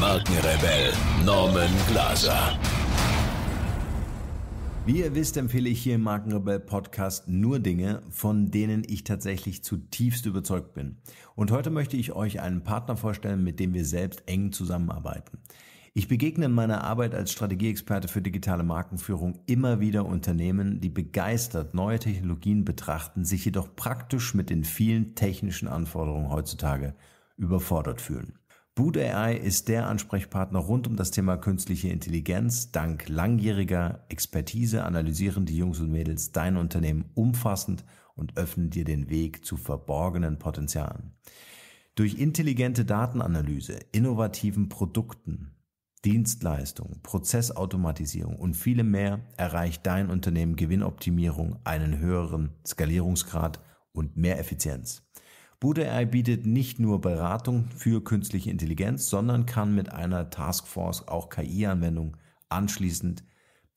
Markenrebell Norman Glaser. Wie ihr wisst, empfehle ich hier im Markenrebell Podcast nur Dinge, von denen ich tatsächlich zutiefst überzeugt bin. Und heute möchte ich euch einen Partner vorstellen, mit dem wir selbst eng zusammenarbeiten. Ich begegne in meiner Arbeit als Strategieexperte für digitale Markenführung immer wieder Unternehmen, die begeistert neue Technologien betrachten, sich jedoch praktisch mit den vielen technischen Anforderungen heutzutage überfordert fühlen. Boot AI ist der Ansprechpartner rund um das Thema künstliche Intelligenz. Dank langjähriger Expertise analysieren die Jungs und Mädels dein Unternehmen umfassend und öffnen dir den Weg zu verborgenen Potenzialen. Durch intelligente Datenanalyse, innovativen Produkten, Dienstleistungen, Prozessautomatisierung und vielem mehr erreicht dein Unternehmen Gewinnoptimierung, einen höheren Skalierungsgrad und mehr Effizienz. Bude AI bietet nicht nur Beratung für künstliche Intelligenz, sondern kann mit einer Taskforce auch KI-Anwendungen anschließend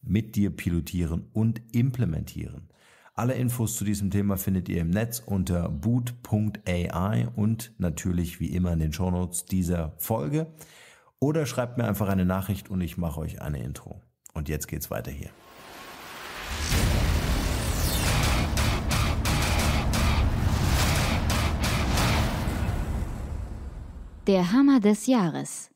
mit dir pilotieren und implementieren. Alle Infos zu diesem Thema findet ihr im Netz unter boot.ai und natürlich wie immer in den Shownotes dieser Folge. Oder schreibt mir einfach eine Nachricht und ich mache euch eine Intro. Und jetzt geht's weiter hier. Der Hammer des Jahres.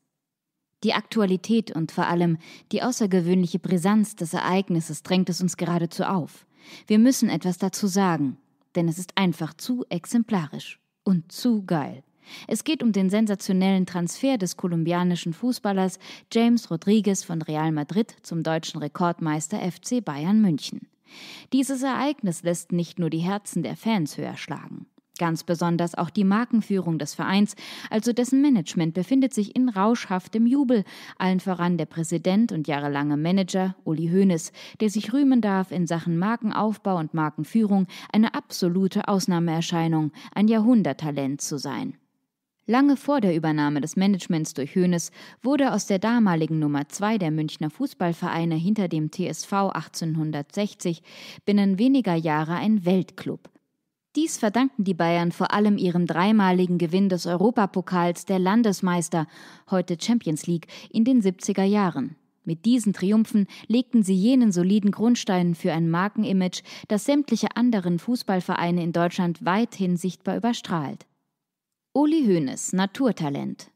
Die Aktualität und vor allem die außergewöhnliche Brisanz des Ereignisses drängt es uns geradezu auf. Wir müssen etwas dazu sagen, denn es ist einfach zu exemplarisch und zu geil. Es geht um den sensationellen Transfer des kolumbianischen Fußballers James Rodriguez von Real Madrid zum deutschen Rekordmeister FC Bayern München. Dieses Ereignis lässt nicht nur die Herzen der Fans höher schlagen. Ganz besonders auch die Markenführung des Vereins, also dessen Management, befindet sich in rauschhaftem Jubel. Allen voran der Präsident und jahrelange Manager Uli Hoeneß, der sich rühmen darf, in Sachen Markenaufbau und Markenführung eine absolute Ausnahmeerscheinung, ein Jahrhunderttalent zu sein. Lange vor der Übernahme des Managements durch Hoeneß wurde aus der damaligen Nummer 2 der Münchner Fußballvereine hinter dem TSV 1860 binnen weniger Jahre ein Weltklub. Dies verdanken die Bayern vor allem ihrem dreimaligen Gewinn des Europapokals der Landesmeister, heute Champions League, in den 70er Jahren. Mit diesen Triumphen legten sie jenen soliden Grundstein für ein Markenimage, das sämtliche anderen Fußballvereine in Deutschland weithin sichtbar überstrahlt. Uli Hoeneß, Naturtalent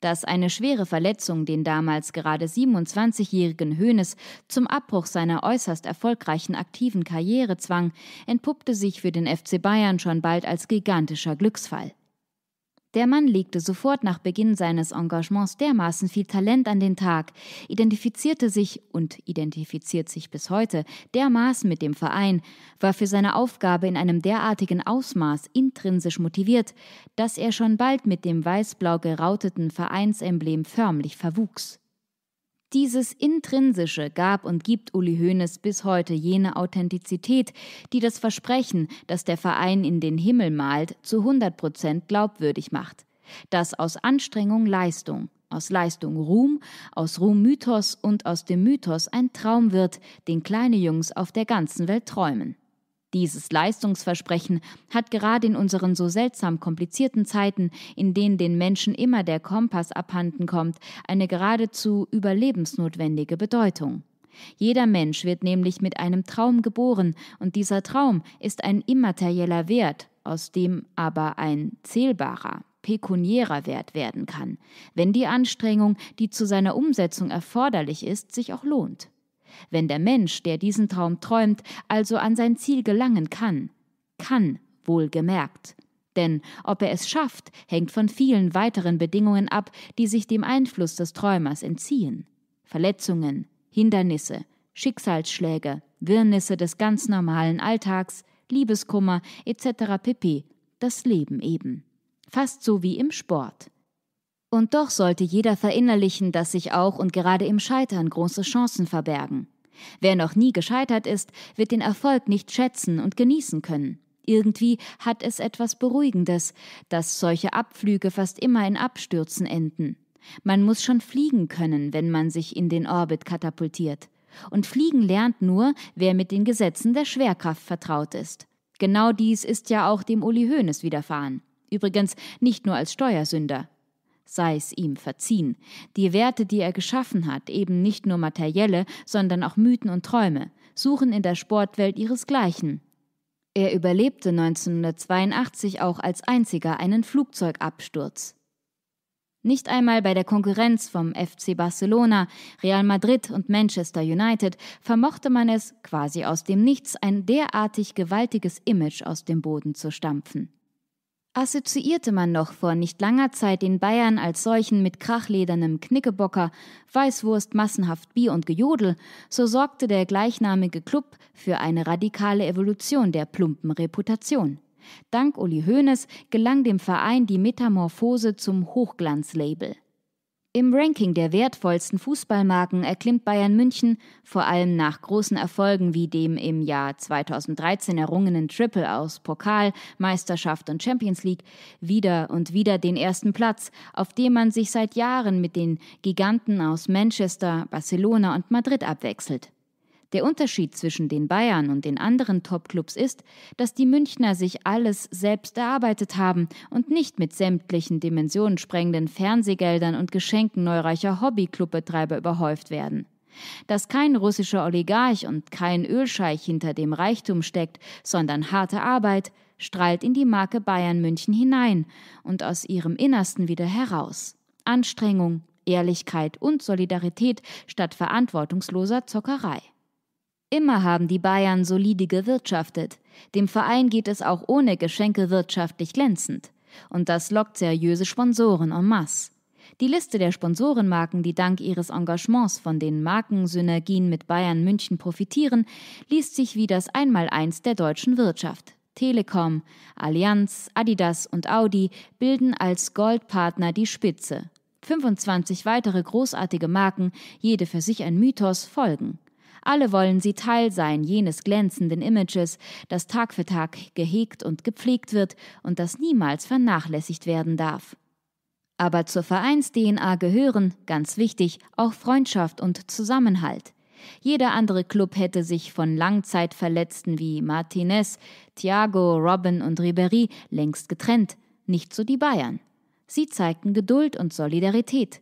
dass eine schwere Verletzung den damals gerade 27-jährigen Hoeneß zum Abbruch seiner äußerst erfolgreichen aktiven Karriere zwang, entpuppte sich für den FC Bayern schon bald als gigantischer Glücksfall. Der Mann legte sofort nach Beginn seines Engagements dermaßen viel Talent an den Tag, identifizierte sich und identifiziert sich bis heute dermaßen mit dem Verein, war für seine Aufgabe in einem derartigen Ausmaß intrinsisch motiviert, dass er schon bald mit dem weiß-blau gerauteten Vereinsemblem förmlich verwuchs. Dieses Intrinsische gab und gibt Uli Hoeneß bis heute jene Authentizität, die das Versprechen, das der Verein in den Himmel malt, zu 100 Prozent glaubwürdig macht. Dass aus Anstrengung Leistung, aus Leistung Ruhm, aus Ruhm Mythos und aus dem Mythos ein Traum wird, den kleine Jungs auf der ganzen Welt träumen. Dieses Leistungsversprechen hat gerade in unseren so seltsam komplizierten Zeiten, in denen den Menschen immer der Kompass abhanden kommt, eine geradezu überlebensnotwendige Bedeutung. Jeder Mensch wird nämlich mit einem Traum geboren, und dieser Traum ist ein immaterieller Wert, aus dem aber ein zählbarer, pekuniärer Wert werden kann, wenn die Anstrengung, die zu seiner Umsetzung erforderlich ist, sich auch lohnt. Wenn der Mensch, der diesen Traum träumt, also an sein Ziel gelangen kann, kann, wohlgemerkt. Denn ob er es schafft, hängt von vielen weiteren Bedingungen ab, die sich dem Einfluss des Träumers entziehen. Verletzungen, Hindernisse, Schicksalsschläge, Wirrnisse des ganz normalen Alltags, Liebeskummer etc. pp. Das Leben eben. Fast so wie im Sport. Und doch sollte jeder verinnerlichen, dass sich auch und gerade im Scheitern große Chancen verbergen. Wer noch nie gescheitert ist, wird den Erfolg nicht schätzen und genießen können. Irgendwie hat es etwas Beruhigendes, dass solche Abflüge fast immer in Abstürzen enden. Man muss schon fliegen können, wenn man sich in den Orbit katapultiert. Und fliegen lernt nur, wer mit den Gesetzen der Schwerkraft vertraut ist. Genau dies ist ja auch dem Uli Hoeneß widerfahren. Übrigens nicht nur als Steuersünder sei es ihm verziehen. Die Werte, die er geschaffen hat, eben nicht nur materielle, sondern auch Mythen und Träume, suchen in der Sportwelt ihresgleichen. Er überlebte 1982 auch als einziger einen Flugzeugabsturz. Nicht einmal bei der Konkurrenz vom FC Barcelona, Real Madrid und Manchester United vermochte man es, quasi aus dem Nichts, ein derartig gewaltiges Image aus dem Boden zu stampfen. Assoziierte man noch vor nicht langer Zeit den Bayern als solchen mit krachledernem Knickebocker, Weißwurst, massenhaft Bier und Gejodel, so sorgte der gleichnamige Club für eine radikale Evolution der plumpen Reputation. Dank Uli Hoeneß gelang dem Verein die Metamorphose zum Hochglanzlabel. Im Ranking der wertvollsten Fußballmarken erklimmt Bayern München vor allem nach großen Erfolgen wie dem im Jahr 2013 errungenen Triple aus Pokal, Meisterschaft und Champions League wieder und wieder den ersten Platz, auf dem man sich seit Jahren mit den Giganten aus Manchester, Barcelona und Madrid abwechselt. Der Unterschied zwischen den Bayern und den anderen Topclubs ist, dass die Münchner sich alles selbst erarbeitet haben und nicht mit sämtlichen dimensionensprengenden Fernsehgeldern und Geschenken neureicher Hobbyclubbetreiber überhäuft werden. Dass kein russischer Oligarch und kein Ölscheich hinter dem Reichtum steckt, sondern harte Arbeit, strahlt in die Marke Bayern München hinein und aus ihrem Innersten wieder heraus. Anstrengung, Ehrlichkeit und Solidarität statt verantwortungsloser Zockerei. Immer haben die Bayern solide gewirtschaftet. Dem Verein geht es auch ohne Geschenke wirtschaftlich glänzend. Und das lockt seriöse Sponsoren en masse. Die Liste der Sponsorenmarken, die dank ihres Engagements von den Markensynergien mit Bayern München profitieren, liest sich wie das Einmaleins der deutschen Wirtschaft. Telekom, Allianz, Adidas und Audi bilden als Goldpartner die Spitze. 25 weitere großartige Marken, jede für sich ein Mythos, folgen. Alle wollen sie Teil sein jenes glänzenden Images, das Tag für Tag gehegt und gepflegt wird und das niemals vernachlässigt werden darf. Aber zur Vereins-DNA gehören, ganz wichtig, auch Freundschaft und Zusammenhalt. Jeder andere Club hätte sich von Langzeitverletzten wie Martinez, Thiago, Robin und Ribery längst getrennt, nicht so die Bayern. Sie zeigten Geduld und Solidarität.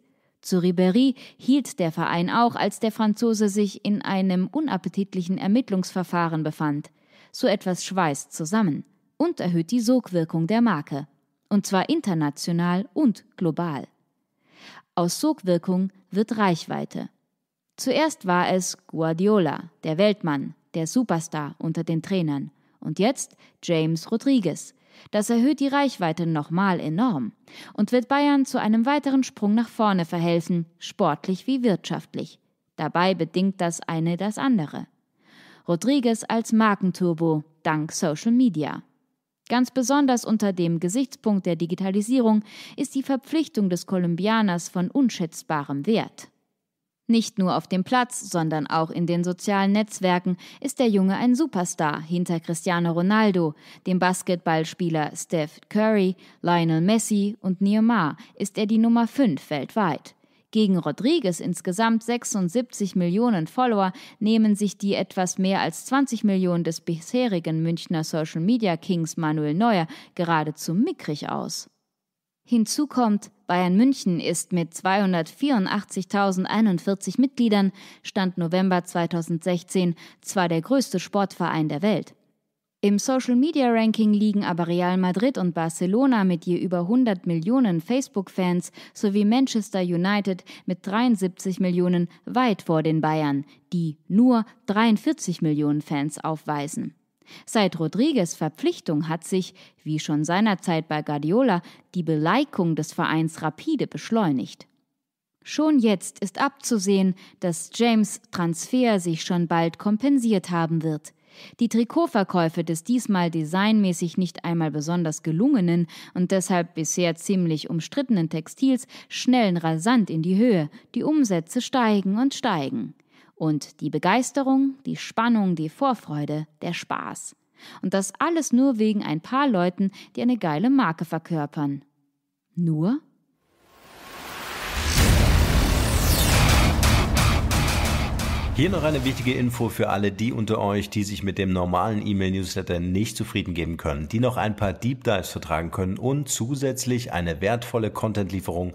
Zu Ribéry hielt der Verein auch, als der Franzose sich in einem unappetitlichen Ermittlungsverfahren befand. So etwas schweißt zusammen und erhöht die Sogwirkung der Marke. Und zwar international und global. Aus Sogwirkung wird Reichweite. Zuerst war es Guardiola, der Weltmann, der Superstar unter den Trainern. Und jetzt James Rodriguez, das erhöht die Reichweite nochmal enorm und wird Bayern zu einem weiteren Sprung nach vorne verhelfen, sportlich wie wirtschaftlich. Dabei bedingt das eine das andere. Rodriguez als Markenturbo dank Social Media. Ganz besonders unter dem Gesichtspunkt der Digitalisierung ist die Verpflichtung des Kolumbianers von unschätzbarem Wert. Nicht nur auf dem Platz, sondern auch in den sozialen Netzwerken ist der Junge ein Superstar hinter Cristiano Ronaldo, dem Basketballspieler Steph Curry, Lionel Messi und Neymar ist er die Nummer 5 weltweit. Gegen Rodriguez insgesamt 76 Millionen Follower nehmen sich die etwas mehr als 20 Millionen des bisherigen Münchner Social Media Kings Manuel Neuer geradezu mickrig aus. Hinzu kommt, Bayern München ist mit 284.041 Mitgliedern Stand November 2016 zwar der größte Sportverein der Welt. Im Social Media Ranking liegen aber Real Madrid und Barcelona mit je über 100 Millionen Facebook-Fans sowie Manchester United mit 73 Millionen weit vor den Bayern, die nur 43 Millionen Fans aufweisen. Seit Rodriguez Verpflichtung hat sich, wie schon seinerzeit bei Guardiola, die Beleikung des Vereins rapide beschleunigt. Schon jetzt ist abzusehen, dass James Transfer sich schon bald kompensiert haben wird. Die Trikotverkäufe des diesmal designmäßig nicht einmal besonders gelungenen und deshalb bisher ziemlich umstrittenen Textils schnellen rasant in die Höhe, die Umsätze steigen und steigen. Und die Begeisterung, die Spannung, die Vorfreude, der Spaß. Und das alles nur wegen ein paar Leuten, die eine geile Marke verkörpern. Nur? Hier noch eine wichtige Info für alle die unter euch, die sich mit dem normalen E-Mail-Newsletter nicht zufrieden geben können, die noch ein paar Deep Dives vertragen können und zusätzlich eine wertvolle Content-Lieferung